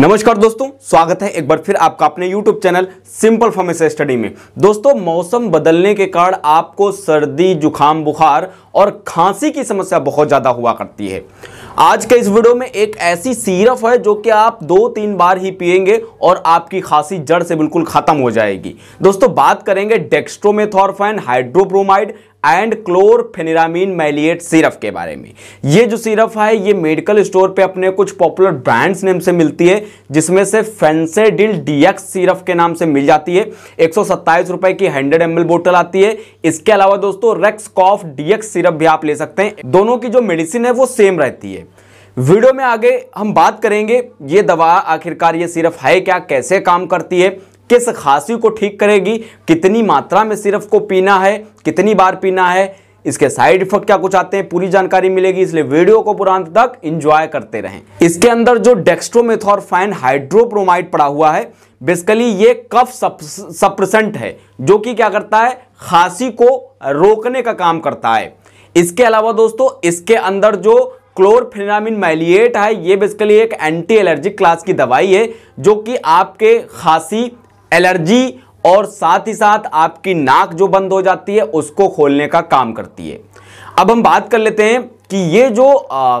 नमस्कार दोस्तों स्वागत है एक बार फिर आपका अपने YouTube channel simple pharmacy study में दोस्तों मौसम बदलने के कारण आपको सर्दी जुखाम बुखार और खांसी की समस्या बहुत ज़्यादा हुआ करती है आज के इस वीडियो में एक ऐसी सीरप है जो कि आप दो तीन बार ही पिएंगे और आपकी खांसी जड़ से बिल्कुल खत्म हो जाएगी दोस्तों बात करेंगे dextromethorphan hydrobromide and chlorpheniramine maleate syrup के बारे में ये जो सिरप है ये मेडिकल स्टोर पे अपने कुछ पॉपुलर ब्रांड्स नेम से मिलती है जिसमें से फेंसेडिल डीएक्स सिरप के नाम से मिल जाती है एक रुपए की हंड्रेड एम बोतल आती है इसके अलावा दोस्तों रेक्स कॉफ डीएक्स सिरप भी आप ले सकते हैं दोनों की जो मेडिसिन है वो सेम रहती है वीडियो में आगे हम बात करेंगे ये दवा आखिरकार ये सिरप है क्या कैसे काम करती है किस खांसी को ठीक करेगी कितनी मात्रा में सिरप को पीना है कितनी बार पीना है इसके साइड इफेक्ट क्या कुछ आते हैं पूरी जानकारी मिलेगी इसलिए वीडियो को पूरा अंत तक एंजॉय करते रहें इसके अंदर जो डेक्स्ट्रोमेथोरफाइन हाइड्रोप्रोमाइड पड़ा हुआ है बेसिकली ये कफ सप्रेसेंट है जो कि क्या करता है खांसी को रोकने का काम करता है इसके अलावा दोस्तों इसके अंदर जो क्लोरफिनामिन मैलिएट है ये बेसिकली एक एंटी एलर्जिक क्लास की दवाई है जो कि आपके खांसी एलर्जी और साथ ही साथ आपकी नाक जो बंद हो जाती है उसको खोलने का काम करती है अब हम बात कर लेते हैं कि ये जो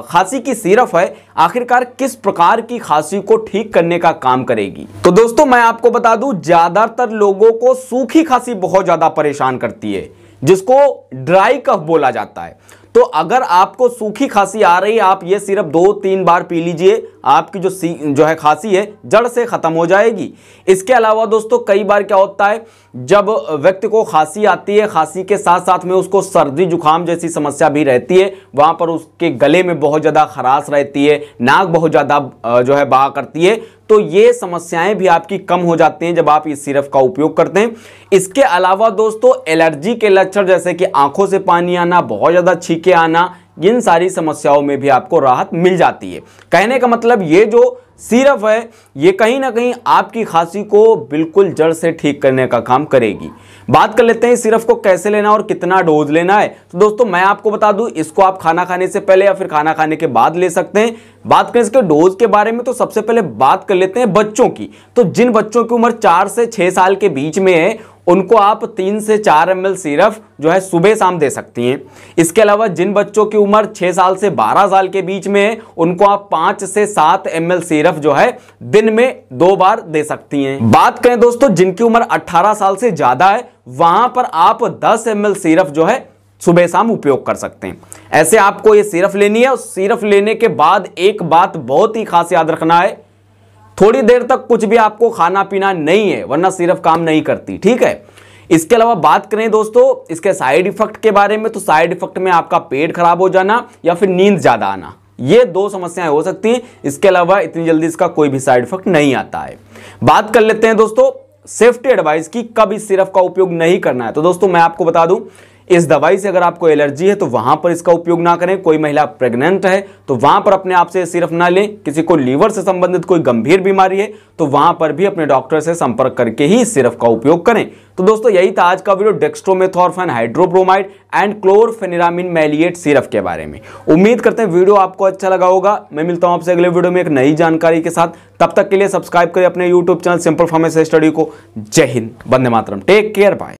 खांसी की सिरप है आखिरकार किस प्रकार की खांसी को ठीक करने का काम करेगी तो दोस्तों मैं आपको बता दूं ज़्यादातर लोगों को सूखी खांसी बहुत ज़्यादा परेशान करती है जिसको ड्राई कफ बोला जाता है तो अगर आपको सूखी खांसी आ रही है आप ये सिर्फ दो तीन बार पी लीजिए आपकी जो सी जो है खांसी है जड़ से ख़त्म हो जाएगी इसके अलावा दोस्तों कई बार क्या होता है जब व्यक्ति को खांसी आती है खांसी के साथ साथ में उसको सर्दी जुकाम जैसी समस्या भी रहती है वहां पर उसके गले में बहुत ज़्यादा खराश रहती है नाक बहुत ज़्यादा जो है बहा करती है तो ये समस्याएं भी आपकी कम हो जाती हैं जब आप इस सिरप का उपयोग करते हैं इसके अलावा दोस्तों एलर्जी के लक्षण जैसे कि आंखों से पानी आना बहुत ज़्यादा छीक लेके आना इन सारी समस्याओं में भी आपको राहत मिल जाती है कहने का मतलब ये जो सिरप है ये कहीं ना कहीं आपकी खांसी को बिल्कुल जड़ से ठीक करने का काम करेगी बात कर लेते हैं सिरप को कैसे लेना और कितना डोज लेना है तो दोस्तों मैं आपको बता दूं इसको आप खाना खाने से पहले या फिर खाना खाने के बाद ले सकते हैं बात करें इसके डोज के बारे में तो सबसे पहले बात कर लेते हैं बच्चों की तो जिन बच्चों की उम्र चार से छः साल के बीच में है उनको आप तीन से चार एम एल सिरप जो है सुबह शाम दे सकती हैं इसके अलावा जिन बच्चों की उम्र छः साल से बारह साल के बीच में है उनको आप पाँच से सात एम एल सिरप जो है दिन में दो बार दे सकती हैं बात करें दोस्तों जिनकी उम्र अट्ठारह साल से ज़्यादा है वहाँ पर आप दस एम एल सिरप जो है सुबह शाम उपयोग कर सकते हैं ऐसे आपको ये सिरप लेनी है और सिरप लेने के बाद एक बात बहुत ही खास याद रखना है थोड़ी देर तक कुछ भी आपको खाना पीना नहीं है वरना सिर्फ काम नहीं करती ठीक है इसके अलावा बात करें दोस्तों इसके साइड इफेक्ट के बारे में तो साइड इफेक्ट में आपका पेट खराब हो जाना या फिर नींद ज़्यादा आना ये दो समस्याएं हो सकती हैं इसके अलावा इतनी जल्दी इसका कोई भी साइड इफेक्ट नहीं आता है बात कर लेते हैं दोस्तों सेफ्टी एडवाइस की कब इस सिरप का उपयोग नहीं करना है तो दोस्तों मैं आपको बता दूं इस दवाई से अगर आपको एलर्जी है तो वहां पर इसका उपयोग ना करें कोई महिला प्रेग्नेंट है तो वहां पर अपने आप से सिर्फ ना लें किसी को लीवर से संबंधित कोई गंभीर बीमारी है तो वहां पर भी अपने डॉक्टर से संपर्क करके ही सिर्फ का उपयोग करें तो दोस्तों यही था आज का video dextromethorphan hydrobromide and chlorpheniramine maleate syrup के बारे में उम्मीद करते हैं वीडियो आपको अच्छा लगा होगा मैं मिलता हूं आपसे अगले वीडियो में एक नई जानकारी के साथ तब तक के लिए सब्सक्राइब करें अपने YouTube channel simple pharmacy study को जय हिंद बंदे मातरम टेक केयर बाय